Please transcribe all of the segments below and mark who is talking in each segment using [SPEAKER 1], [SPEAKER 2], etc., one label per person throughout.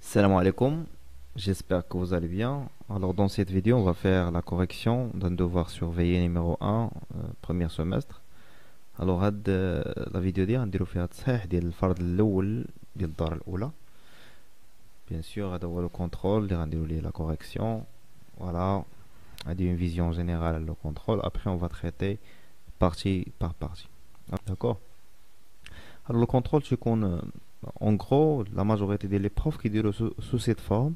[SPEAKER 1] Salam alaikum, j'espère que vous allez bien. Alors dans cette vidéo, on va faire la correction d'un devoir surveillé numéro 1, euh, premier semestre. Alors euh, la vidéo on dirait faire le تصحيح ديال الفرض de ديال الدار الأولى bien sûr d'avoir le contrôle de la correction voilà une vision générale le contrôle après on va traiter partie par partie d'accord alors le contrôle c'est qu'on euh, en gros la majorité des profs qui durent sous, cette forme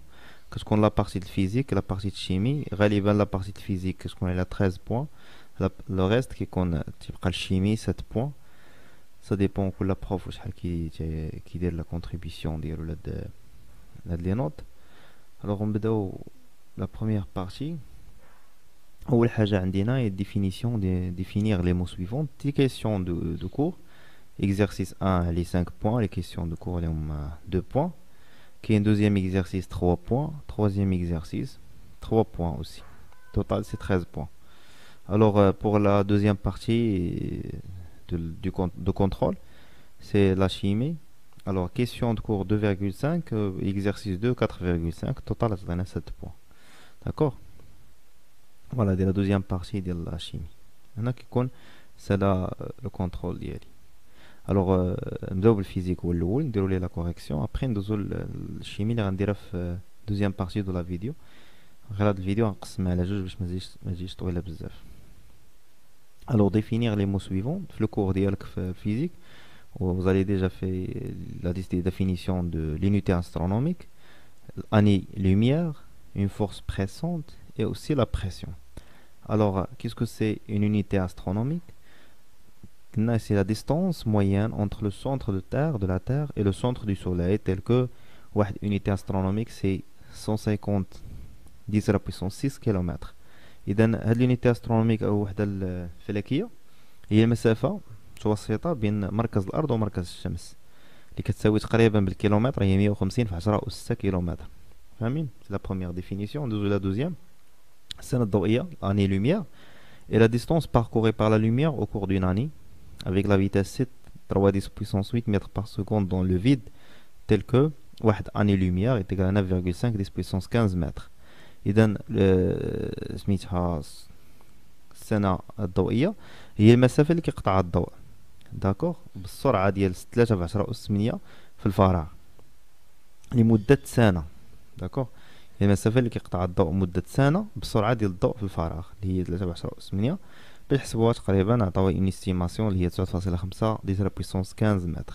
[SPEAKER 1] qu'est-ce qu'on a la partie de physique la partie de chimie relevant la partie de physique qu'est-ce qu'on a à 13 points le reste qui qu'on euh, la chimie 7 points ça dépend de la prof qui qui la contribution de alors, on Alors la première partie. première partie اول حاجه عندنا هي les mots suivants. Les questions mots suivants. exercice 1 les 5 points les questions de cours les 2 euh, points qui est un deuxième exercice 3 points troisième exercice 3 points aussi total c'est 13 points alors euh, pour la deuxième partie euh, du du, de contrôle c'est la chimie alors, question de cours 2,5, euh, exercice 2, 4,5, total, à 7 points. D'accord Voilà, de la deuxième partie de la chimie. Maintenant, C'est là euh, le contrôle d'hier Alors, euh, physique ou le dérouler la correction. Après, nous avons la euh, chimie, la deuxième partie de la vidéo. Regardez la vidéo, on hein, va la juge, je trouver la Alors, définir les mots suivants. Le cours la physique. Vous avez déjà fait la définition de l'unité astronomique, année-lumière, une force pressante et aussi la pression. Alors, qu'est-ce que c'est une unité astronomique C'est la distance moyenne entre le centre de, Terre, de la Terre et le centre du Soleil, tel que une unité astronomique, c'est 150 10 à la puissance 6 km. et est l'unité astronomique euh, et la a la la première première définition. la deuxième اللي lumière et la distance parcourue par la lumière au cours d'une année avec la vitesse 7 310 puissance 8 mètres par seconde dans le vide tel que 1 année lumière est égale à 9,5 10 puissance 15 mètres et dans le la house sena il داكوغ بالسرعة ديال ثلاثة في عشرة أس ثمانية في الفراغ لمدة سنة داكوغ يعني المسافة اللي كيقطع الضوء مدة سنة بسرعة ديال الضوء في الفراغ اللي هي ثلاثة في عشرة أس ثمانية بنحسبوها تقريبا عطاو اون استيماسيون اللي هي تسعة فاصلة خمسة ديتر بويسونس كانز متر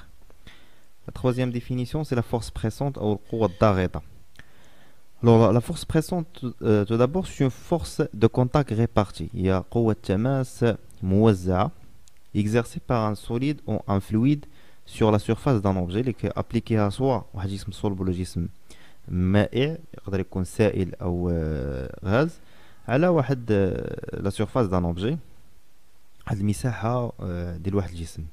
[SPEAKER 1] لا تخوازيام ديفينيسيون سي لا فورس بريسونت أو القوة الضاغطة Alors, la force pressante, euh, tout d'abord, c'est une force de contact répartie. Il y exercée par un solide ou un fluide sur la surface d'un objet اللي كابليكيها سوا واحد جسم صلب ولا جسم مائع يقدر يكون سائل او غاز على واحد لا سيرفاس دان اوبجي واحد المساحه ديال واحد الجسم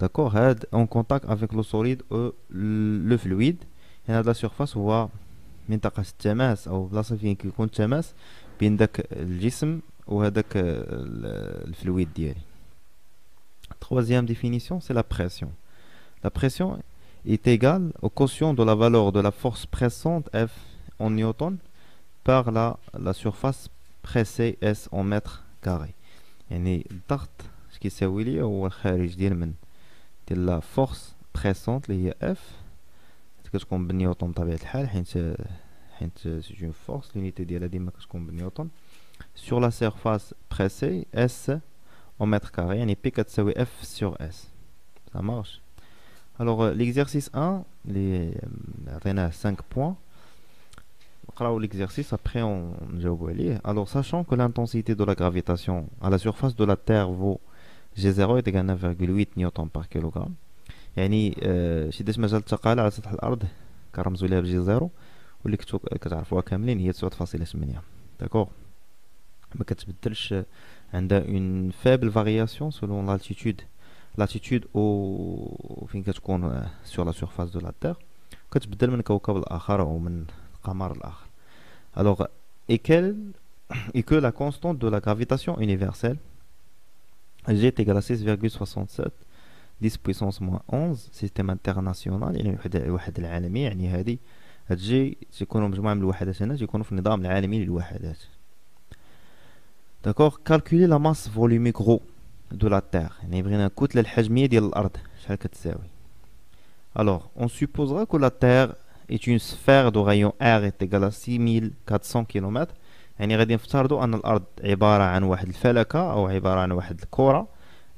[SPEAKER 1] داكور هاد اون كونتاكت افيك لو سوليد او لو فلويد يعني هاد لا سيرفاس هو منطقه التماس او بلاصه فين كيكون التماس بين داك الجسم وهذاك الفلويد ديالي Troisième définition, c'est la pression. La pression est égale au quotient de la valeur de la force pressante F en newton par la, surface pressée S en mètres carrés. يعني الضغط اش كيساوي pressante هو الخارج ديال من ديال لا force pressante, اللي هي اف بالنيوتن الحال sur la surface pressée S en mètres carrés. يعني P F sur S. Ça marche. Alors euh, l'exercice 1, les euh, a 5 points. L'exercice, après on Alors, sachant que l'intensité de la gravitation à la surface de la Terre vaut G0 est égal à 9,8 N par kilogramme. يعني شداش مجال 0, على سطح الأرض à لها بجي زيرو واللي كتعرفوها كاملين هي تسعود فاصلة تمنية داكوغ مكتبدلش y a uh, une faible variation selon l'altitude. L'altitude au euh, sur la surface de la Terre Alors et et que la constante de la gravitation universelle G est égale à 6,67 10 puissance moins 11 système international يعني واحد يعني هذه تيكونوا من الوحدات هنا تيكونوا d'accord calculer la masse volumique rho de la terre ni bghina nqout la hajmiya dial l'ard chhal katساوي alors on supposera que la terre est une sphère de rayon r est égal à 6400 km yani ghadi nfatardu an l'ard ibara an wahed l'falaka aw ibara an wahed l'kura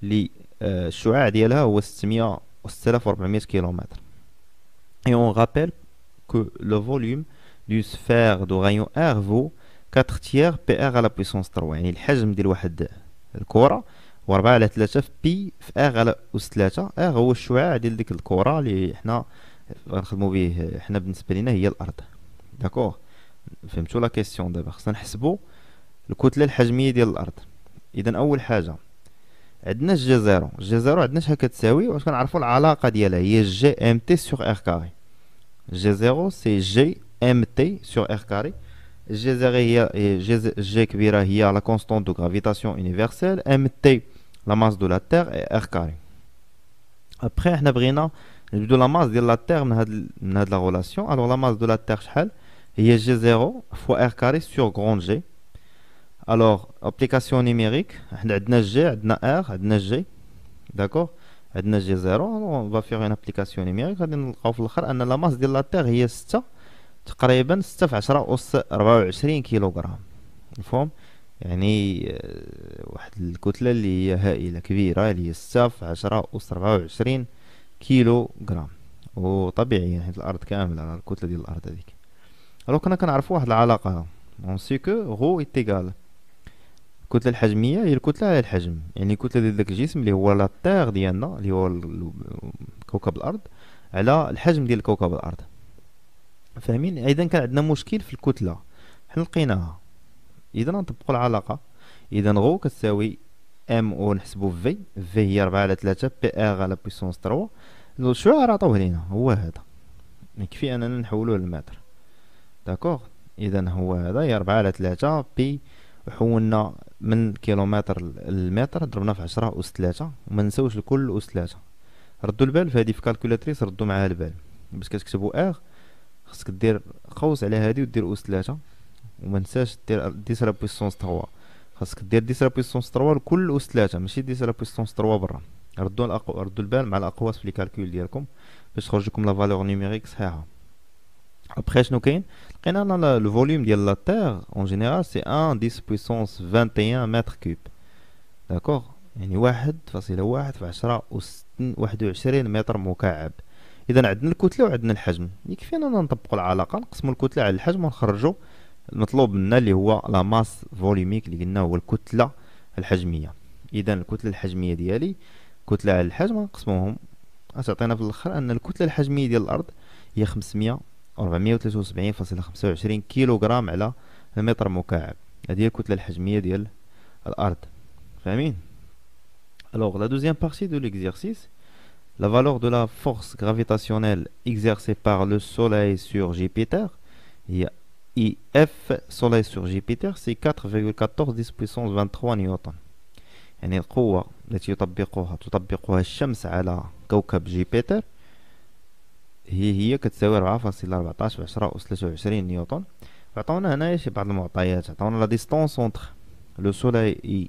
[SPEAKER 1] li euh, shua dialha howa 6400 km et on rappelle que le volume du sphère de rayon r vaut 4 تيار بي ار على بويسونس 3 يعني الحجم ديال واحد الكره و4 على 3 في بي في ار على اس 3 ار هو الشعاع ديال ديك الكره اللي حنا غنخدمو به حنا بالنسبه لينا هي الارض داكوغ فهمتوا لا كيسيون دابا خصنا نحسبوا الكتله الحجميه ديال الارض اذا اول حاجه عندنا جي زيرو جي زيرو عندنا شحال كتساوي واش كنعرفوا العلاقه ديالها هي جي ام تي سور ار كاري جي زيرو سي جي ام تي سور ار كاري G كبيرة est la constante de gravitation universelle MT la masse de la Terre et R carré après احنا بغينا de la masse de la Terre de la relation alors la masse de la Terre est G0 fois R carré sur grand G alors application numérique nous avons G R G d'accord avons G0 on va faire une application numérique Nous allons que la masse de la Terre est 6 تقريبا ستة في عشرة أس ربعة وعشرين كيلوغرام مفهوم يعني آه، واحد الكتلة اللي هي هائلة كبيرة اللي هي ستة في عشرة أس ربعة وعشرين كيلو جرام وطبيعيا حيت يعني الأرض كاملة على الكتلة ديال الأرض هذيك الو كنا كنعرفو واحد العلاقة اون سي كو غو ايتيغال الكتلة الحجمية هي الكتلة على الحجم يعني الكتلة ديال داك الجسم اللي هو لا تيغ ديالنا اللي هو كوكب الأرض على الحجم ديال كوكب الأرض فاهمين اذا كان عندنا مشكل في الكتله حنا لقيناها اذا نطبقوا العلاقه اذا غو كتساوي ام او نحسبوا في في هي 4 على 3 بي ار على بويسونس 3 الشعار عطوه لينا هو هذا يكفي اننا نحولوه للمتر داكوغ اذا هو هذا هي 4 على 3 بي وحولنا من كيلومتر للمتر ضربنا في 10 اس 3 وما نساوش الكل اس 3 ردوا البال في هذه في كالكولاتريس ردوا معها البال باش كتكتبوا ار خصك دير قوس على هادي ودير اوس 3 وما نساش دير ديس لا بويسونس 3 خاصك دير ديس لا بويسونس 3 لكل اوس 3 ماشي ديس لا بويسونس 3 برا ردوا الأقو... ردوا البال مع الاقواس في لي كالكول ديالكم باش تخرج لكم لا فالور نيميريك صحيحه ابخي شنو كاين لقينا ان لو فوليوم ديال لا تير اون جينيرال سي 1 10 بويسونس 21 متر كوب داكوغ يعني واحد فاصلة واحد في عشرة و وستين واحد وعشرين متر مكعب اذا عندنا الكتله وعندنا الحجم يكفينا نطبقوا العلاقه نقسموا الكتله على الحجم ونخرجوا المطلوب منا اللي هو لا ماس فوليميك اللي قلنا هو الكتله الحجميه اذا الكتله الحجميه ديالي كتله على الحجم نقسموهم غتعطينا في الاخر ان الكتله الحجميه ديال الارض هي 500 473.25 كيلوغرام على المتر مكعب هذه هي الكتله الحجميه ديال الارض فاهمين الوغ لا دوزيام بارتي دو ليكزيرسيس la valeur de la force gravitationnelle exercée par le Soleil sur Jupiter, il Soleil sur Jupiter, c'est 4,14 10 puissance 23 newtons Et la force que tu appliques, tu Jupiter, هي كتساوي 4.14 10 23 distance entre le Soleil et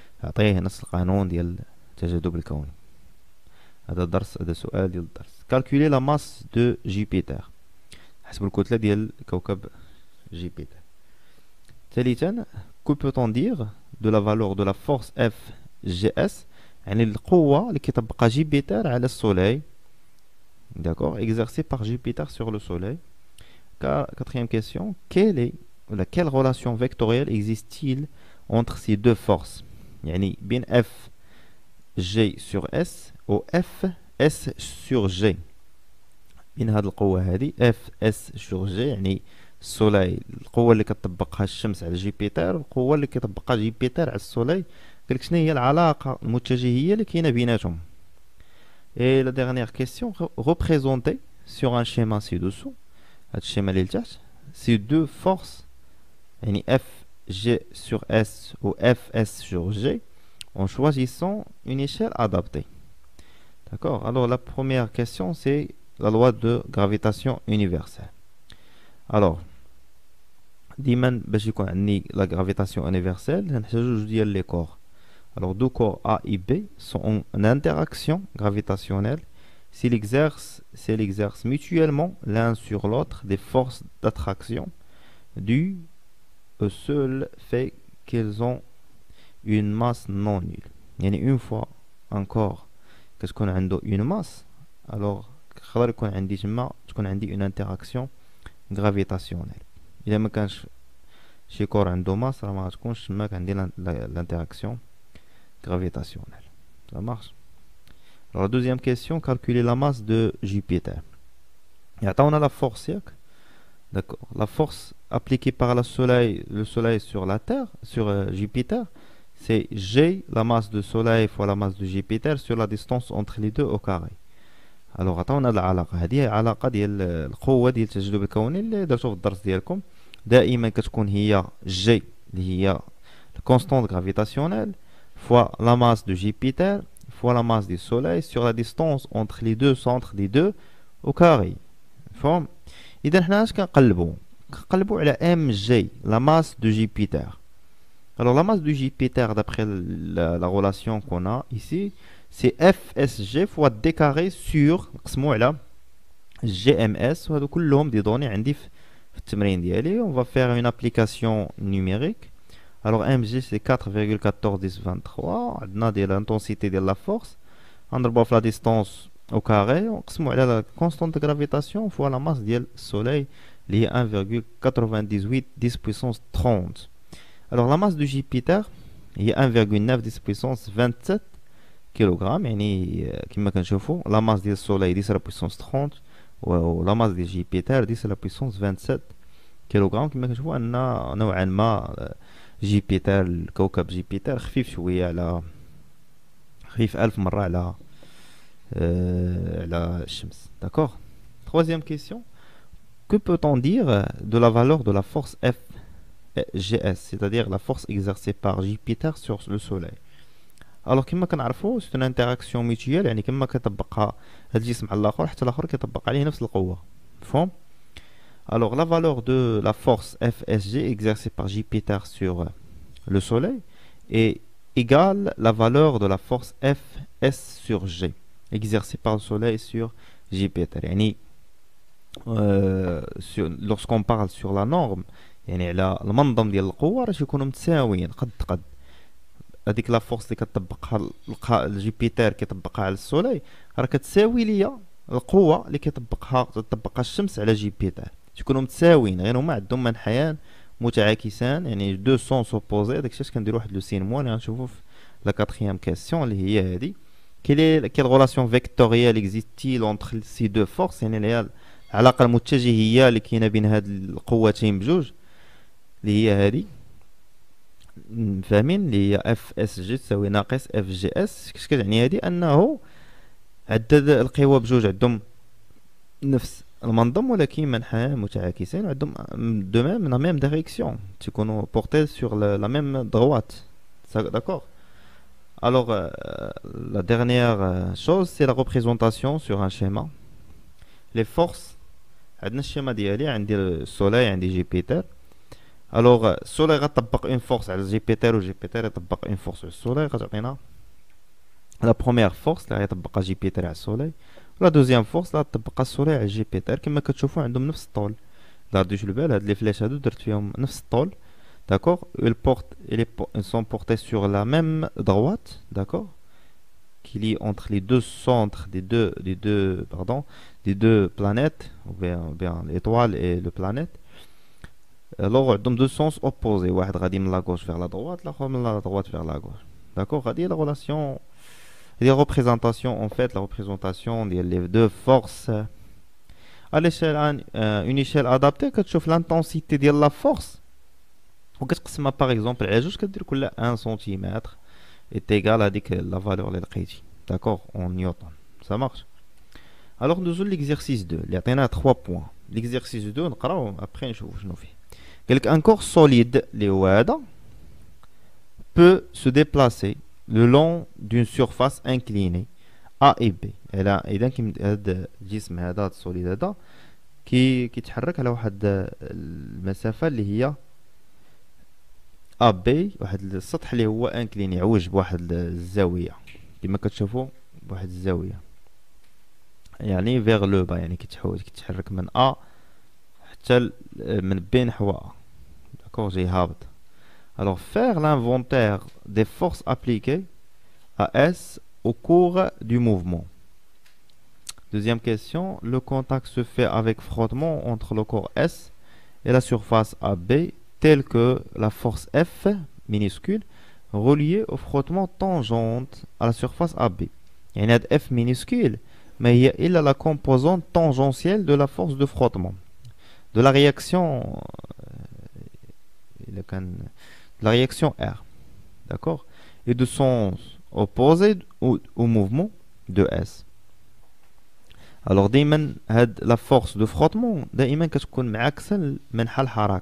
[SPEAKER 1] Calculez la masse de Jupiter. la le de Jupiter. que peut-on dire de la valeur de la force FGS C'est la force qui est Jupiter sur le Soleil, d'accord Exercée par Jupiter sur le Soleil. Quatrième question quelle relation vectorielle existe-t-il entre ces deux forces يعني بين اف جي سور اس و اف اس سور جي بين هاد القوة هادي اف اس سور جي يعني السولاي القوة اللي كتطبقها الشمس على جوبيتر والقوة اللي كطبقها جيبيتر على السولاي قالك شنو هي العلاقة المتجهية اللي كاينة بيناتهم اي لا ديغنيغ كيستيون غوبريزونتي سور ان شيما سي دوسو هاد الشيما اللي لتحت سي دو فورس يعني اف G sur S ou FS sur G en choisissant une échelle adaptée. D'accord Alors la première question, c'est la loi de gravitation universelle. Alors, ben, la gravitation universelle, les corps. Alors deux corps A et B sont en interaction gravitationnelle s'ils exercent, exercent mutuellement l'un sur l'autre des forces d'attraction du seul fait qu'ils ont une masse non nulle. a une fois encore qu'on a une masse alors on a عندي une interaction gravitationnelle il y a un كور de masse, l'interaction gravitationnelle ça marche alors deuxième question calculer la masse de Jupiter Et on a la force d'accord la force appliqué par le soleil, sur la Terre, sur euh, Jupiter, c'est G, la masse du soleil fois la masse de Jupiter sur la distance entre les deux au carré. Alors attends, on a la هذه euh, euh, la ديال القوه ديال التجاذب الكوني اللي في الدرس ديالكم دائما G fois la masse de Jupiter fois la masse du soleil sur la distance entre les deux centres des deux au carré. Forme. Mg, على ام جي لا alors la masse de Jupiter d'après la, relation qu'on a ici c'est FSG fois D carré sur GMS وهذو كلهم on va faire une application numérique alors MG c'est 4,14 23 l'intensité de la force نضربوها la distance au carré la constante de gravitation fois la masse du Soleil les 1,98 10 puissance 30. Alors la masse de Jupiter est 1,9 10 puissance 27 kg. Euh, la masse du soleil 10 à la 10 puissance 30 la masse de Jupiter 10 puissance 27 on كما كنشوفوا ان نوعا Jupiter, جوبيتر الكوكب un خفيف شويه على خفيف ألف مره على euh, la الشمس d'accord troisième question que peut-on dire de la valeur de la force FGS, c'est-à-dire la force exercée par Jupiter sur le Soleil Alors, comme c'est une interaction mutuelle, que et la Alors, la valeur de la force FSG exercée par Jupiter sur le Soleil est égale à la valeur de la force FS sur G exercée par le Soleil sur Jupiter. آه، لوسكون بارل سور لا نورم يعني على المنظم ديال القوه راه يكونوا متساويين قد قد هذيك لا فورس اللي كطبقها الجوبيتر كيطبقها على السولاي راه كتساوي ليا القوه اللي كيطبقها تطبقها الشمس على جوبيتر تكونوا متساويين غير هما عندهم منحيان متعاكسان يعني دو سونس اوبوزي داكشي الشيء كندير واحد لو سين اللي يعني غنشوفو في لا كاتخيام كاستيون اللي هي هادي كيل كيل غولاسيون فيكتوريال اكزيستيل اونتخ سي دو فورس يعني اللي العلاقه المتجهيه اللي كاينه بين هاد القوتين بجوج اللي هي هذه فاهمين اللي هي اف اس جي تساوي ناقص اف جي اس كاش كتعني هذه انه عدد القوى بجوج عندهم نفس المنظم ولكن منحى متعاكسين عندهم دو ميم لا ميم ديريكسيون تيكونوا بورتي سور لا ميم دروات داكور الوغ لا la dernière chose, c'est la représentation sur un schéma. Les forces عندنا الشيما ديالي عندي السولاي عندي جيبيتر الوغ السولاي غطبق اون فورس على جيبيتر وجيبيتر يطبق اون فورس على السولاي غتعطينا لا بروميير فورس اللي غيطبقها جيبيتر على السولاي لا دوزيام فورس اللي غتطبقها السولاي على جيبيتر كما كتشوفوا عندهم نفس الطول داردوش البال هاد لي فلاش هادو درت فيهم نفس الطول داكوغ البورت portent ils سون portés سوغ لا ميم droite داكوغ qui lie entre les deux centres des deux, des deux, pardon, des deux planètes, ou bien, l'étoile et le planète. Alors, euh, dans deux sens opposés. واحد va de la gauche vers la droite, l'autre la droite vers la gauche. D'accord dire la relation, les représentations, en fait, la représentation des deux forces. Euh, à l'échelle, euh, une échelle adaptée, que tu l'intensité de la force, ou qu'est-ce que c'est, par exemple, elle est juste 1 centimètre est égal à la valeur de D'accord En newton. Ça marche Alors, nous avons l'exercice 2. Il y a 3 points. L'exercice 2, on va après, je vous fais. Un corps solide, les peut se déplacer le long d'une surface inclinée A et B. Elle a هذا الجسم هذا السوليد هذا كي كيتحرك على واحد المسافه اللي ا بي واحد السطح اللي هو انكليني عوج بواحد الزاويه كما كتشوفوا بواحد الزاويه يعني فيغ لو با يعني كيتحوج كتحرك من ا حتى من بي نحو ا داكور جاي هابط alors faire l'inventaire des forces appliquées à S au cours du mouvement Deuxième question, le contact se fait avec frottement entre le corps S et la surface AB telle que la force F minuscule reliée au frottement tangente à la surface AB. يعني une F minuscule mais il y a la composante tangentielle de la force de frottement de la réaction euh, de la réaction R d'accord et de sens opposé au, mouvement de S alors la force de frottement c'est la force de frottement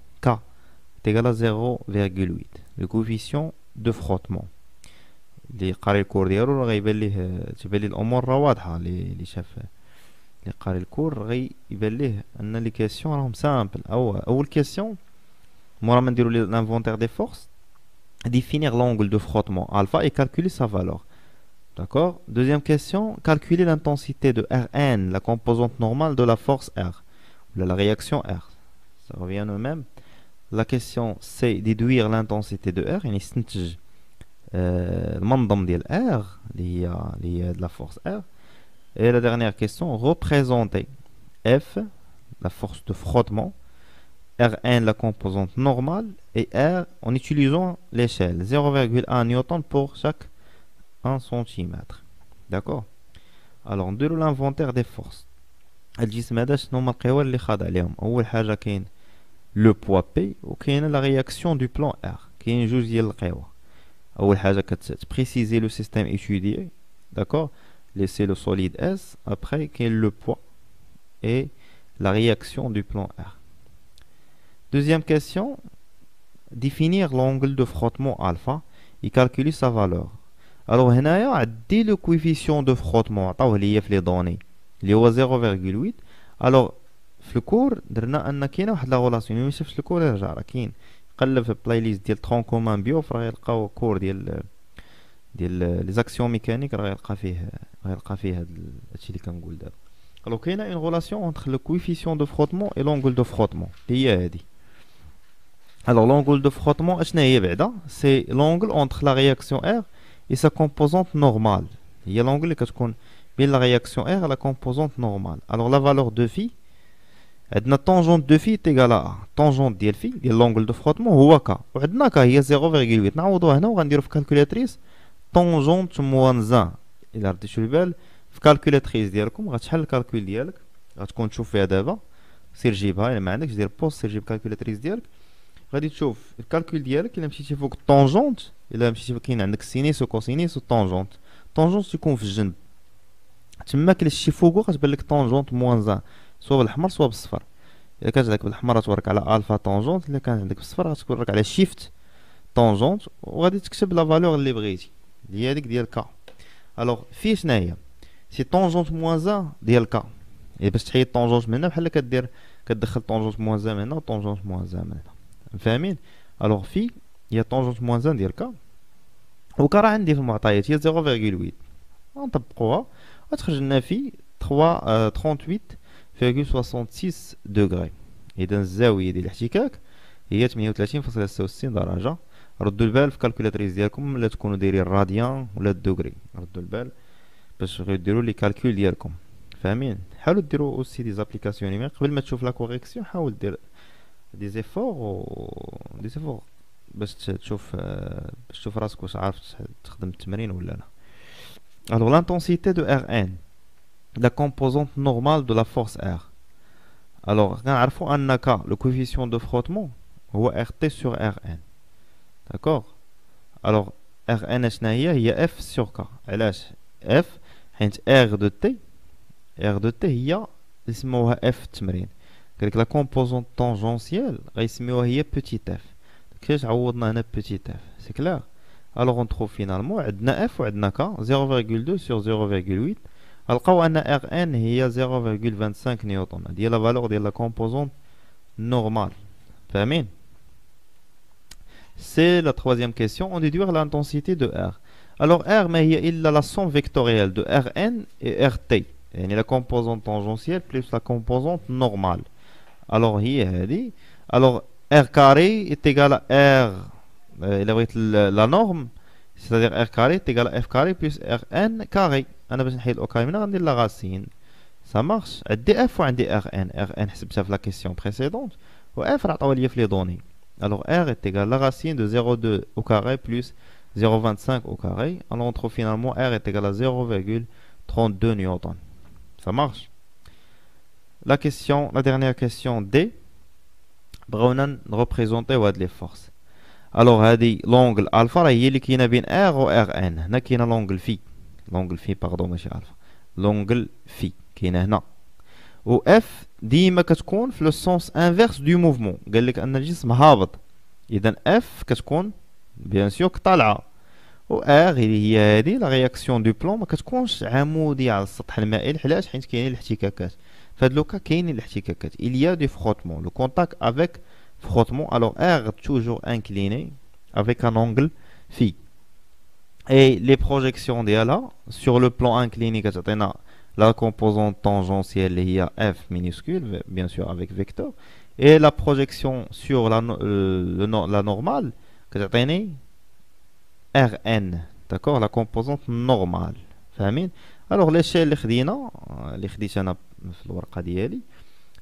[SPEAKER 1] est égal à 0,8 le coefficient de frottement اللي قاري الكور ديالو راه غيبان ليه تبان ليه الامور راه l'inventaire des forces définir l'angle de frottement alpha et calculer sa valeur. D'accord Deuxième question, calculer l'intensité de Rn, la composante normale de la force R, la réaction R. Ça revient au même. La question c'est déduire l'intensité de R, euh, R euh, euh, de la force R. Et la dernière question, représenter F, la force de frottement, Rn, la composante normale, et R en utilisant l'échelle 0,1 Newton pour chaque 1 cm. D'accord Alors, on l'inventaire des forces. هذا شنو هما القوى اللي خاض عليهم le le poids p, réaction la réaction du plan R, qui est qui est اول préciser le système étudié d'accord laisser le solide S, après quel est le poids et la réaction du plan R. Deuxième question, définir l'angle de frottement alpha et calculer sa valeur. Alors, a dès le coefficient de frottement, les données, les 0,8. Alors, في الكور درنا ان كاين واحد لا غولاسيون ما ميسيفش الكور يرجع راه كاين قلب في البلاي ليست ديال ترون كومان بيوف راه يلقاو كور ديال ديال لي زاكسيون ميكانيك راه يلقى فيه راه يلقى فيه هذا هادشي اللي كنقول دابا الو كاينه اون غولاسيون اونتر لو كويفيسيون دو فروتمون اي لونغول دو فروتمون هي هادي الو لونغول دو فروتمون اشنا هي بعدا سي لونغول اونتر لا رياكسيون ار اي سا كومبوزونت نورمال هي لونغول اللي كتكون بين لا رياكسيون ار لا كومبوزونت نورمال الو لا فالور دو في عندنا طونجونت دو في تيغالا ا طونجونت ديال في ديال لونغل دو فروتمون هو كا وعندنا كا هي 0.8 نعوضوها هنا وغنديرو في كالكولاتريس طونجونت موان زان الا رديتو البال في كالكولاتريس ديالكم غتحل الكالكول ديالك غتكون تشوف فيها دابا سير جيبها الا ما عندكش دير بوست سير جيب كالكولاتريس ديالك غادي تشوف الكالكول ديالك الا مشيتي فوق الطونجونت الا مشيتي كاين عندك سينيس وكوسينيس والطونجونت طونجونت تكون في الجنب تما كلا شتي فوقو غتبان لك طونجونت موان سوا بالحمر سوا بالصفر الا كانت عندك بالحمر غتورك على الفا طونجونت الا كانت عندك بالصفر غتورك على شيفت طونجونت وغادي تكتب لا فالور اللي بغيتي اللي هي هذيك ديال كا الوغ في شناهي سي طونجونت موان ديال كا يعني باش تحيد طونجونت من هنا بحال كدير كدخل طونجونت موان من هنا وطونجونت موان من هنا فاهمين الوغ في هي طونجونت موان ديال كا وكا راه عندي في المعطيات هي 0.8 غنطبقوها وتخرج لنا في 3 38 آه، 66 دوغري اذا الزاويه ديال الاحتكاك هي 38.66 درجه ردوا البال في الكالكولاتريز ديالكم لا تكونوا دايرين الراديان ولا الدوغري ردوا البال باش ديروا لي كالكول ديالكم فاهمين حاولوا ديروا اوسي دي زابليكاسيون يعني قبل ما تشوف لا كوريكسيون حاول دير دي زيفور و دي زيفور باش تشوف باش تشوف راسك واش عارف تخدم التمرين ولا لا الوغ لانتونسيتي دو ار ان la composante normale de la force R. Alors, le coefficient de frottement, RT sur Rn. D'accord Alors, Rn, est F sur K. F, R de T, R de T, il y a F la composante tangentielle غيسميوها petit f petit f c'est clair alors on trouve finalement a f a k 0,2 sur 0,8 alors, Rn est 0.25 N. C'est la valeur de la composante normale. normale. C'est la troisième question. On déduire l'intensité de R. Alors R, mais il a la somme vectorielle de Rn et Rt. Et la composante tangentielle plus la composante normale. Alors Alors R carré est égal à R. Euh, il la norme, c'est-à-dire R carré est égal à F carré plus Rn carré on va dire de la racine, ça marche. DF ou RN RN, c'est la question précédente. Alors, R est égal à la racine de 0,2 plus 0,25. Alors, on trouve finalement R est égal à 0,32 N. Ça marche. La dernière question, D. On va représenter les forces. Alors, on va dire l'angle alpha, il y a R ou RN Il y a l'angle phi. لونجل في باردون ماشي الفا لونجل في كاينه هنا و اف ديما كتكون في لو سونس انفيرس دو موفمون قال لك ان الجسم هابط اذا اف كتكون بيان سيو طالعه و ار اللي هي هذه لا رياكسيون دو بلون ما كتكونش عموديه على السطح المائل علاش حيت كاينين الاحتكاكات فهاد لوكا كاينين الاحتكاكات اليا دي فروتمون لو كونتاكت افيك فروتمون الوغ ار توجور انكليني افيك ان اونغل في et les projections là sur le plan incliné la composante tangentielle il y f minuscule bien sûr avec vecteur et la projection sur la, normale, euh, la normale rn d'accord la composante normale alors l'échelle euh,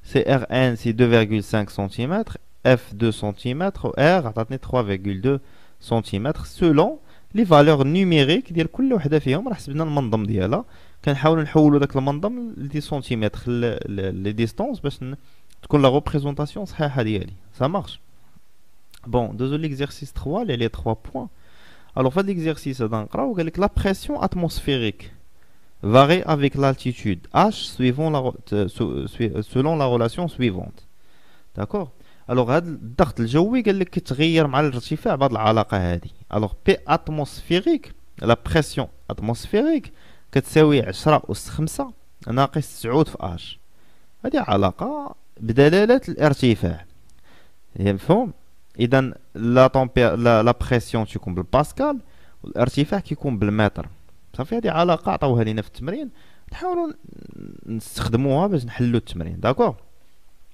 [SPEAKER 1] c'est rn c'est 2,5 cm f 2 cm r 3,2 cm selon لي فالور نيميريك ديال كل وحده فيهم راه حسبنا المنظم ديالها كنحاولوا نحولوا داك المنظم لدي سنتيمتر لي ديستونس باش تكون لا ريبريزونطاسيون صحيحه ديالي سا مارش بون دوزو ليكزيرسيس 3 لي لي 3 بوين الوغ فهاد ليكزيرسيس هذا نقراو قال لك لا بريسيون اتموسفيريك varie avec l'altitude h suivant la, selon la relation suivante. D'accord الوغ هذا الضغط الجوي قال لك كيتغير مع الارتفاع بهاد العلاقه هذه الوغ بي اتموسفيريك لا بريسيون اتموسفيريك كتساوي 10 اس 5 ناقص 9 في اش هذه علاقه بدلاله الارتفاع مفهوم اذا لا طومبي لا, بريسيون تيكون بالباسكال والارتفاع كيكون بالمتر صافي هذه علاقه عطاوها لينا في التمرين نحاولوا نستخدموها باش نحلوا التمرين داكوغ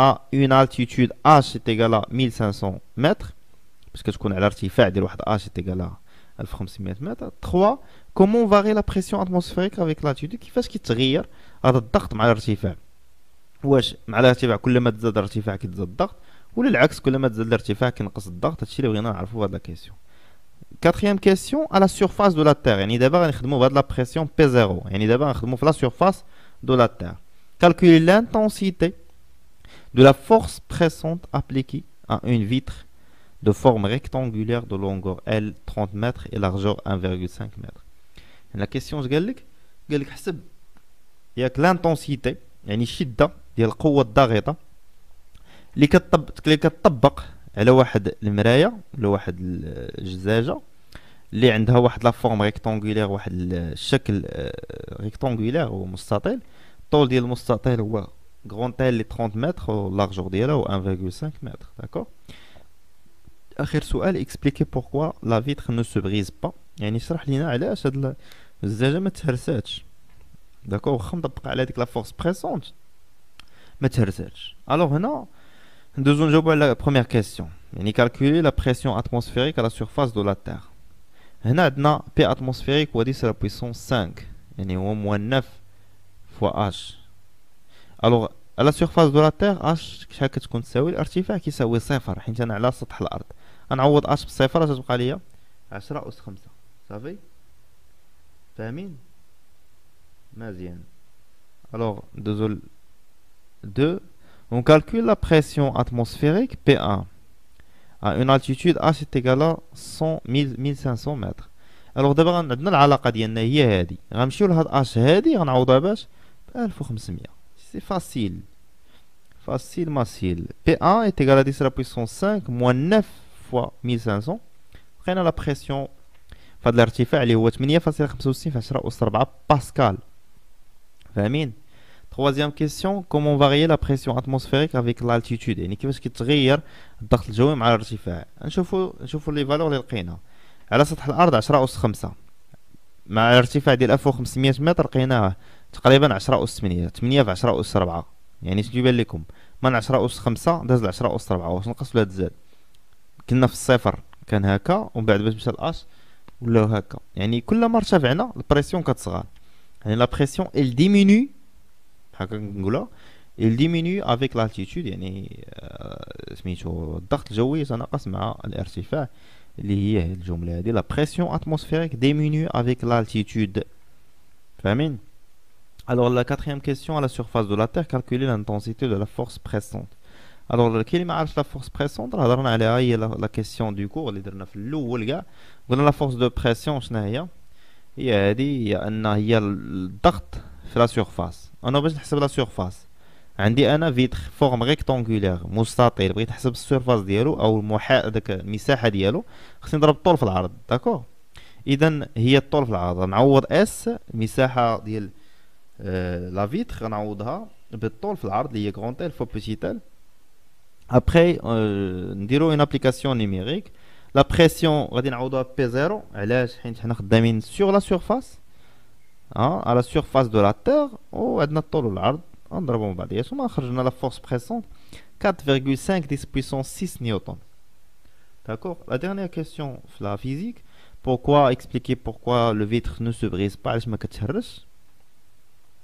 [SPEAKER 1] à une altitude H est égale à 1500 mètres, parce que je connais l'artifice de H est égal à 1500 mètres. 3. Comment varier la pression atmosphérique avec l'altitude qui ce qui tire à الضغط مع الارتفاع واش مع الارتفاع كل ما تزاد الارتفاع كيتزاد الضغط ولا العكس كل ما تزاد الارتفاع كينقص الضغط هادشي اللي بغينا نعرفو في à لا كيسيون كاتريام كيسيون على surface دو لا تير يعني دابا غنخدمو بهاد لا بريسيون بي d'abord يعني دابا غنخدمو في لا surface de la Terre كالكولي l'intensité de la force pressante appliquée à une vitre de forme rectangulaire de longueur L 30 mètres et largeur 1,5 mètres. La question, je vous dire, il y a que l'intensité, il y a une il y le d'arrêt, il y le عندها واحد rectangulaire, واحد الشكل euh, rectangulaire مستطيل الطول ديال المستطيل grand L est 30 mètres, largeur d'IELA ou 1,5 mètre. D'accord Akhir Soual, expliquez pourquoi la vitre ne se brise pas. Et il est la D'accord la force pressante. Alors maintenant, deux la première question. Il calculer la pression atmosphérique à la surface de la Terre. Maintenant, P atmosphérique, on dit c'est la puissance 5. Il y au moins 9 fois H. Alors, على سيرفاس دو لا تيغ اش شحال كتكون تساوي الارتفاع كيساوي صفر حيت انا على سطح الارض غنعوض اش بصفر اش تبقى ليا عشرة اس خمسة صافي فاهمين مزيان الوغ دوزو دو اون كالكول لا بريسيون اتموسفيريك بي ان à une altitude H est égale à 100 1500 mètres. Alors d'abord, on a متر الوغ دابا ici. On va mettre le h ici, on va غنعوضها باش ب 1500 C'est facile. Facile, facile. P1 est égal à 10 à la puissance 5 moins 9 fois 1500. لقينا لا بريسيون في هذا الارتفاع اللي هو 8.65 في 10 sera 4 باسكال فاهمين Troisième question, comment varier la pression atmosphérique avec l'altitude يعني كيفاش كيتغير الضغط الجوي مع الارتفاع نشوفوا نشوفوا لي فالور اللي la على سطح الارض 10 اس 5 مع ارتفاع ديال 1500 متر لقيناه تقريبا 10 اس 8 8 في 10 اس 4 يعني شنو يبان لكم من 10 اس 5 داز ل 10 اس 4 واش نقص ولا تزاد كنا في الصفر كان هكا ومن بعد باش مشى الاش ولاو هكا يعني كل ما ارتفعنا البريسيون كتصغر يعني لا بريسيون ال ديمينو هكا نقولها ال ديمينو افيك لالتيتود يعني آه، سميتو الضغط الجوي يتناقص مع الارتفاع اللي هي الجمله هذه لا بريسيون اتموسفيريك ديمينو افيك لالتيتود فاهمين Alors la quatrième question, à la surface de la Terre, calculer l'intensité de la force pressante. الوغ كي اللي ما عرفش لا فورس بريسون هضرنا عليها هي لا كيسيون دو كور اللي درنا في الاول كاع قلنا لا فورس دو بريسيون شنو هي هي هادي هي ان هي الضغط في لا سيرفاس انا باش نحسب لا سيرفاس عندي انا فيتر فورم ريكتانغولير مستطيل بغيت نحسب السيرفاس ديالو او المحا داك المساحه ديالو خصني نضرب الطول في العرض داكور اذا هي الطول في العرض نعوض اس المساحه ديال Euh, la vitre, on la remet avec la taille de l'arbre, qui est grande ou après, euh, on une application numérique la pression, on la remet à P0 on la remet sur la surface hein, à la surface de la terre et on remet la taille de l'arbre on la remet ensuite on a la force pressante 4,5 10 puissance 6 newtons d'accord, la dernière question dans la physique pourquoi expliquer pourquoi le vitre ne se brise pas parce qu'elle ne pas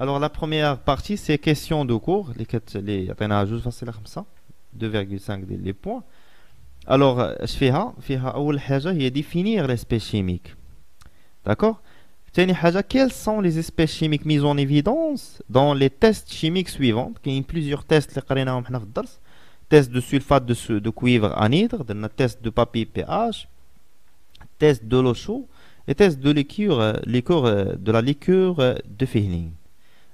[SPEAKER 1] Alors la première partie, c'est question de cours, les les 2,5 les points. Alors, je fais ça, définir l'espèce chimique. D'accord quelles sont les espèces chimiques mises en évidence dans les tests chimiques suivants Il y a plusieurs tests test de sulfate de, de cuivre anhydre, test de papier pH, test de l'eau chaude et test de liqueur, euh, euh, de la liqueur euh, de Fehling.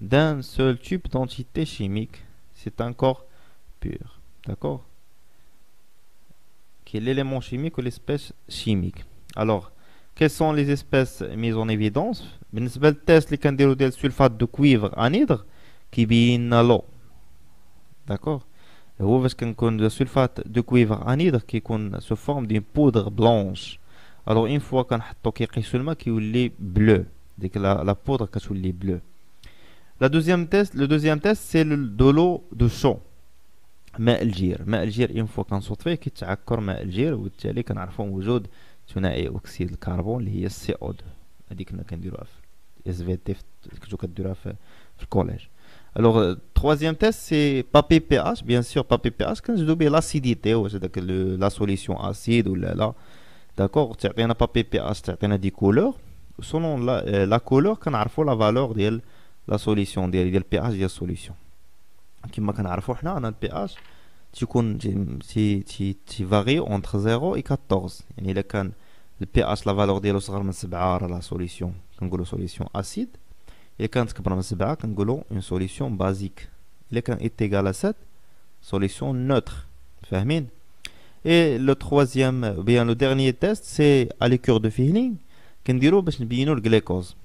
[SPEAKER 1] d'un seul type d'entité chimique, c'est un corps pur, d'accord Qui est l'élément chimique ou l'espèce chimique Alors, quelles sont les espèces mises en évidence Une seule test, les sulfate de cuivre anhydre, qui dans l'eau, d'accord le ce sulfate de cuivre anhydre qui se forme d'une poudre blanche Alors, une fois qu'on a un qui est bleu, la poudre qui est bleue deuxième test, le deuxième test, c'est le de l'eau de son Mais mais une fois qu'on qui est mais de a un oxyde de carbone, qui est CO2. A raf. SVT, collège. Alors, euh, troisième test, c'est pas pH. bien sûr, pas pH, quand je l'acidité, cest la solution acide ou là, là. D'accord, tu pas tu des couleurs. Selon la, euh, couleur, a la valeur d'elle, la solution, pH y a le pH, il y a la solution. Le pH varie entre 0 et 14. Le pH, la valeur de l'ostrace, c'est basse la solution, c'est une solution acide. Et quand c'est basse, c'est une solution basique. Il est égal à 7, solution neutre. Et le troisième, le dernier test, c'est à l'écoute de Fiening, qui dit que c'est le glycose.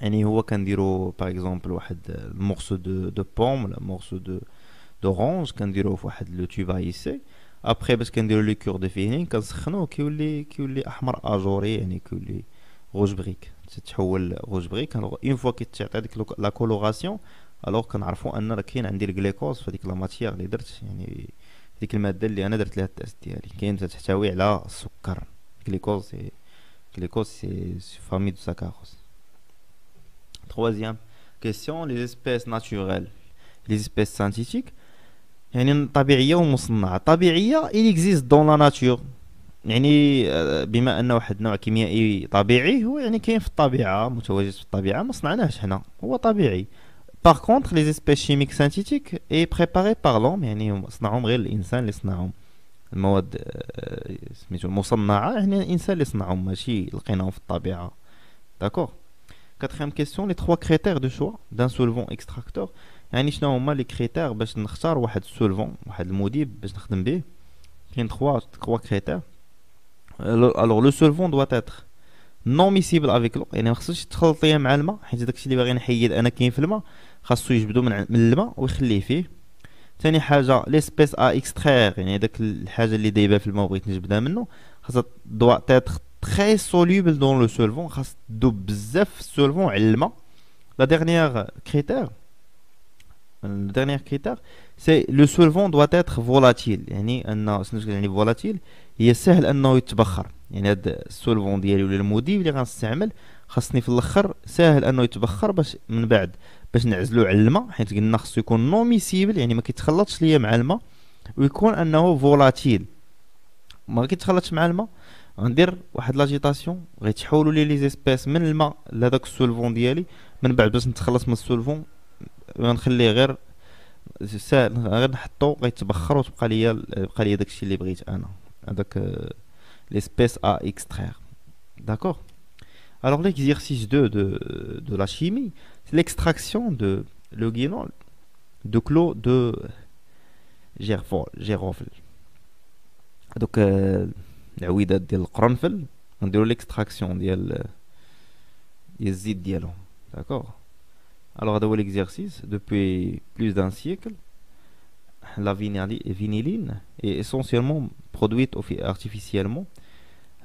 [SPEAKER 1] يعني هو كنديرو باغ اكزومبل واحد مورسو دو دو بوم ولا مورسو دو دورونج كنديرو في واحد لو ايسي ابخي باش كنديرو لي كور دو فينين كنسخنو كيولي كيولي احمر اجوري يعني كيولي غوج بغيك تتحول غوج بغيك اون فوا كيتعطي هذيك لا كولوراسيون الوغ كنعرفو ان راه كاين عندي الكليكوز في هذيك لا ماتيير اللي درت يعني ديك الماده اللي انا درت لها التاس ديالي كاين تحتوي على السكر الكليكوز سي الكليكوز سي فامي دو ساكاروز Troisième question, les espèces naturelles, les espèces synthétiques. il existe dans la nature. يعني بما ان واحد نوع كيميائي طبيعي هو يعني كاين في الطبيعه متواجد في الطبيعه ما صنعناهش حنا هو طبيعي باغ contre لي زيسبيس شيميك سانتيتيك اي بريباري باغ لوم يعني صنعهم غير الانسان اللي صنعهم المواد سميتو مصنعه يعني الانسان اللي صنعهم ماشي لقيناهم في الطبيعه داكور quatrième question les trois critères de choix d'un solvant extracteur يعني شنو هما لي كريتير باش نختار واحد السولفون واحد المذيب باش نخدم به كاين 3 3 كريتير الوغ لو سولفون دوا اتر نون ميسيبل افيك لو يعني ما خصكش تخلط ليها مع الماء حيت داكشي اللي باغي نحيد انا كاين في الماء خاصو يجبدو من, من الماء ويخليه فيه ثاني حاجه ليسبيس ا اكسترير يعني داك الحاجه اللي دايبه في الماء بغيت نجبدها منه خاصها دوا اتر سوليبل دون لو سولفون خاص grâce بزاف سولفون على الماء لا ديرنيير كريتير لا ديرنيير كريتير سي لو سولفون دو être فولاتيل يعني ان شنو يعني فولاتيل هي سهل أنه يتبخر. يعني هاد السولفون ديالي ولا الموديف اللي غنستعمل خاصني في الاخر ساهل انه يتبخر باش من بعد باش نعزلو على الماء حيت قلنا خصو يكون نوميسيبل يعني ما كيتخلطش ليا مع الماء ويكون انه فولاتيل ما كيتخلطش مع الماء غندير واحد لاجيتاسيون غيتحولوا لي لي زيسبيس من الماء لهداك السولفون ديالي من بعد باش نتخلص من السولفون غنخليه غير غير نحطو وتبقى ليا ليا داكشي اللي بغيت انا هذاك l'espèce à extraire. D'accord Alors l'exercice 2 de, de la chimie, c'est l'extraction de le de clos de gérofle. Donc de de l'extraction' غنديرو ليكستراكسيون ديال alors الزيت ديالهم depuis plus هذا هو l'exercice depuis plus la vinyline est essentiellement produite artificiellement.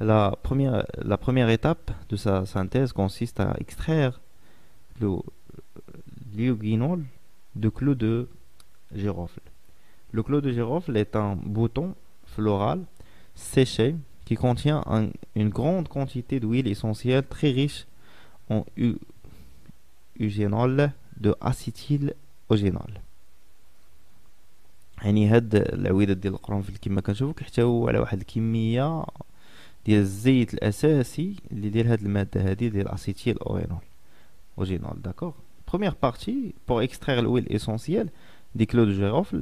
[SPEAKER 1] La première, la première étape de sa synthèse consiste à extraire le lioguinol de clou de girofle. Le clou de girofle est un bouton floral séché qui contient un, une grande quantité d'huile essentielle très riche en eugénol de acétyl eugénol. يعني هاد العويدات ديال القرنفل كما كنشوفو كيحتاو على واحد الكمية ديال الزيت الأساسي اللي ديال هاد المادة هادي ديال اسيتيل اوينول اوجينول داكوغ première partie pour extraire l'huile essentielle des clous de girofle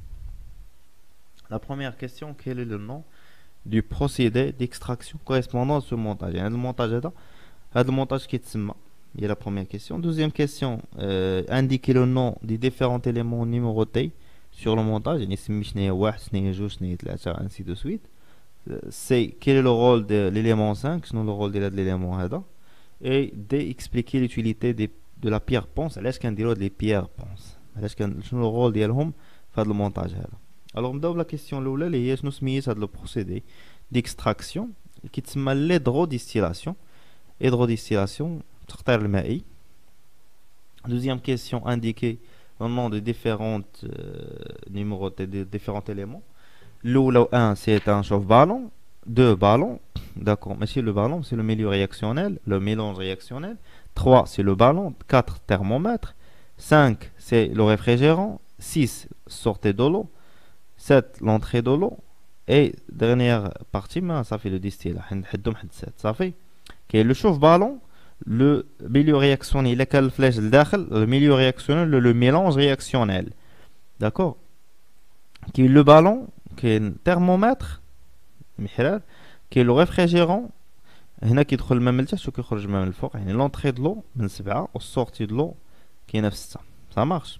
[SPEAKER 1] La première question, quel est le nom du procédé d'extraction correspondant à ce montage Il y a montage là, montage qui est là. Il y a la première question deuxième question euh, indiquer le nom des différents éléments numérotés sur le montage Il y a ainsi de suite euh, c'est quel est le rôle de l'élément 5 شنو le rôle de l'élément هذا et d'expliquer l'utilité de, de la pierre ponce qu'un des هاد des pierres ponce Est-ce شنو le rôle ديالهم في هذا montage là. Alors, on la question l'oula, les nous le procédé d'extraction qui s'appelle l'hydrodistillation. Hydrodistillation, thermomètre le Deuxième question indiquer le nom des différentes euh, numérotés différents éléments. L'eau, 1, c'est un chauffe-ballon. 2 ballon d'accord, mais c'est le ballon, c'est le milieu réactionnel, le mélange réactionnel. 3, c'est le ballon. 4, thermomètre. 5, c'est le réfrigérant. 6, sortez de l'eau. 7 l'entrée de l'eau et dernière partie ça fait le distil ça fait كاين le chauffe ballon le milieu réactionnel il a flèche le milieu réactionnel le, mélange réactionnel d'accord qui le ballon qui est un thermomètre qui est le réfrigérant هنا كيدخل الماء من التحت وكيخرج الماء من الفوق يعني لونتري دو لو من سبعة والسورتي دو لو كاينه في ستة سا مارش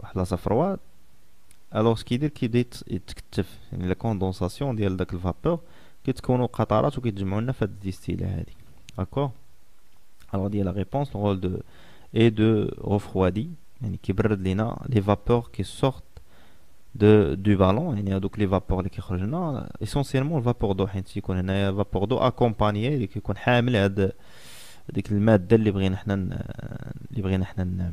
[SPEAKER 1] واحد صفروا الوغ يدير كيبدا يتكتف يعني لا كوندونساسيون ديال داك الفابور كيتكونوا قطرات وكيتجمعوا لنا في هاد الديستيله هادي اكو الوغ ديال لا ريبونس رول دو اي دو روفرودي يعني كيبرد لينا لي فابور كي سورت دو دو بالون يعني هادوك لي فابور اللي كيخرج لنا اسونسيلمون الفابور دو حيت تيكون هنايا فابور دو اكومباني اللي كيكون حامل هاد ديك الماده اللي بغينا حنا اللي بغينا حنا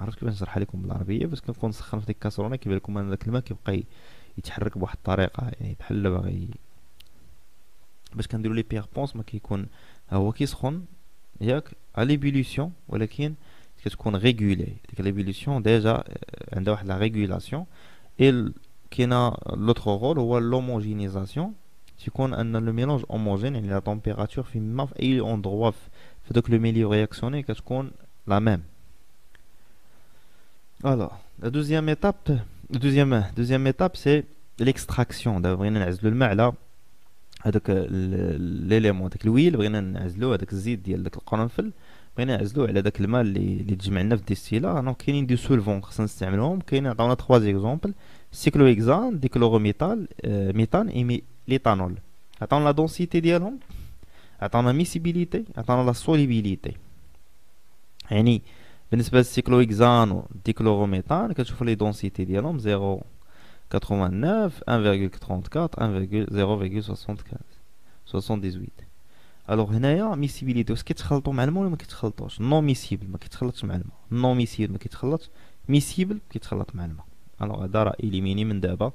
[SPEAKER 1] عرفت كيفاش نشرحها لكم بالعربيه باش كنكون نسخن في ديك الكاسرونه كيبان لكم ان داك الماء كيبقى يتحرك بواحد الطريقه يعني بحال باغي باش كنديرو لي بيغ بونس ما كيكون هو كيسخن ياك اليبيليسيون ولكن كتكون ريغولي ديك ليبيليسيون ديجا آه، عندها واحد لا ريغولاسيون اي كاينه لوتر رول هو لوموجينيزاسيون تيكون ان لو ميلونج اوموجين يعني لا تمبيراتور في ما في اي اندروا في دوك لو ميليو رياكسيوني كتكون لا ميم Alors, la deuxième étape, deuxième, deuxième étape, c'est l'extraction. Là, هذاك de داك الويل بغينا نعزلو هذاك الزيت ديال داك القرنفل بغينا نعزلو على داك الماء اللي اللي تجمع لنا في دونك كاينين دي سولفون خصنا كاين عطاونا تخوا زيكزومبل exemples et l'éthanol. اي ليتانول la densité, دونسيتي ديالهم عطاونا ميسيبيليتي la لا سوليبيليتي une espèce cyclohexano dichlorométhane que tu vois les densités des nombres 0,89, 1,34, 0,75, 0,78. Alors, rien, miscible. Tu vois ce que tu te fais ton ou le Non miscible, le mec te fait la chose Non miscible, le mec te fait la chose miscible, le mec te fait la chose Alors, là, il est miné, mon dabas.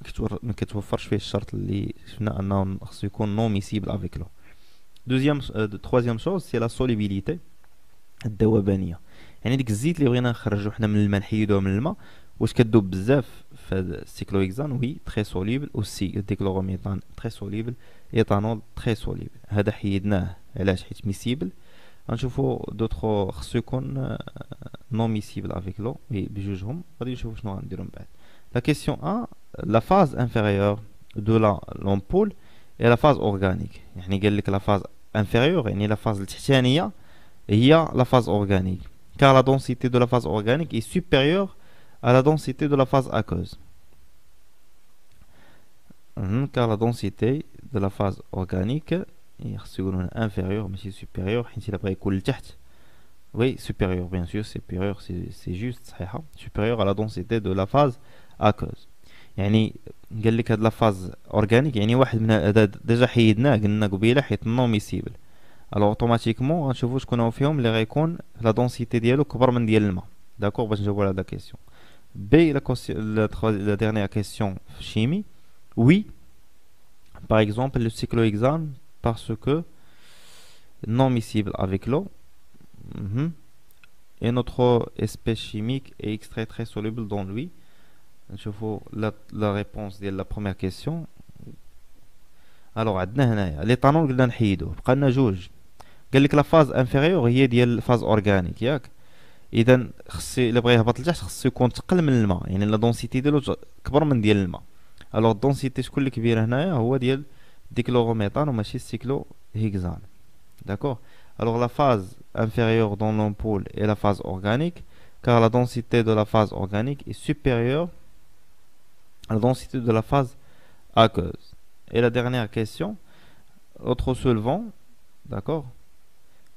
[SPEAKER 1] Le mec te fourre, le mec te fourre le truc. Le seul non miscible avec l'eau. Deuxième, euh, troisième chose, c'est la solubilité. الذوبانيه يعني ديك الزيت اللي بغينا نخرجو حنا من الماء نحيدوه من الماء واش كذوب بزاف في هذا السيكلوهكسان وي تري سوليبل سي الديكلوروميثان تري سوليبل ايثانول تري سوليبل هذا حيدناه علاش حيت ميسيبل غنشوفو دوطخو خصو يكون نون ميسيبل افيك لو وي بجوجهم غادي نشوفو شنو غنديرو من بعد لا كيسيون ان لا فاز انفيريور دو لا لومبول اي لا فاز اورغانيك يعني قال لك لا فاز انفيريور يعني لا فاز التحتانيه Il y a la phase organique car la densité de la phase organique est supérieure à la densité de la phase aqueuse hmm, car la densité de la phase organique est inférieure mais c'est supérieure oui supérieur bien sûr supérieure c'est juste supérieur supérieure à la densité de la phase aqueuse يعني قال لك هاد la phase organique يعني واحد من ديجا حيدناه قلنا قبيله حيت النوميسيبل alors automatiquement, je vous que nous faisons les rayons, la densité dielle, le comparant diellement. D'accord, voici la question. B, la dernière question chimie. Oui. Par exemple, le cyclohexane parce que non miscible avec l'eau mhm. et notre espèce chimique est extrêmement soluble dans lui. Je vois la réponse de la première question. Alors, qu'en est-il? Les tamans qu'il قال لك لا فاز انفيريور هي ديال فاز اورغانيك ياك اذا خصي الا بغى يهبط لتحت خصو يكون ثقل من الماء يعني لا دونسيتي ديالو كبر من ديال الماء الوغ الدونسيتي شكون اللي كبيره هنايا هو ديال ديكلوروميثان وماشي السيكلو هيكزان داكور الوغ لا فاز inférieure dans l'ampoule est la phase organique, car la densité de la phase organique est supérieure à la densité de la phase aqueuse. Et la dernière question, autre solvant, d'accord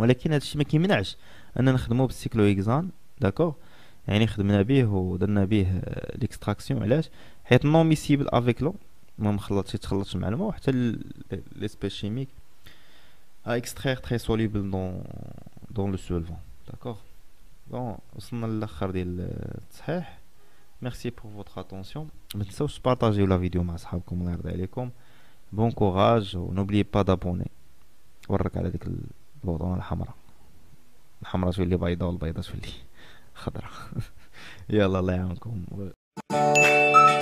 [SPEAKER 1] ولكن هادشي ما كيمنعش اننا نخدمو بالسيكلو اكزان داكور يعني خدمنا به ودرنا به ليكستراكسيون علاش حيت نوميسيبل افيك لو ما مخلطش يتخلطش مع الماء وحتى لي سبيس شيميك ا اكستراير تري سوليبل دون دون لو سولفون داكور بون وصلنا للاخر ديال التصحيح ميرسي بور فوتر اتونسيون ما تنساوش تبارطاجيو لا فيديو مع صحابكم الله يرضي عليكم بون كوراج ونوبلي با دابوني ورك على ديك البطانة الحمراء الحمراء شو اللي بيضاء والبيضاء شو اللي خضراء يلا الله يعاونكم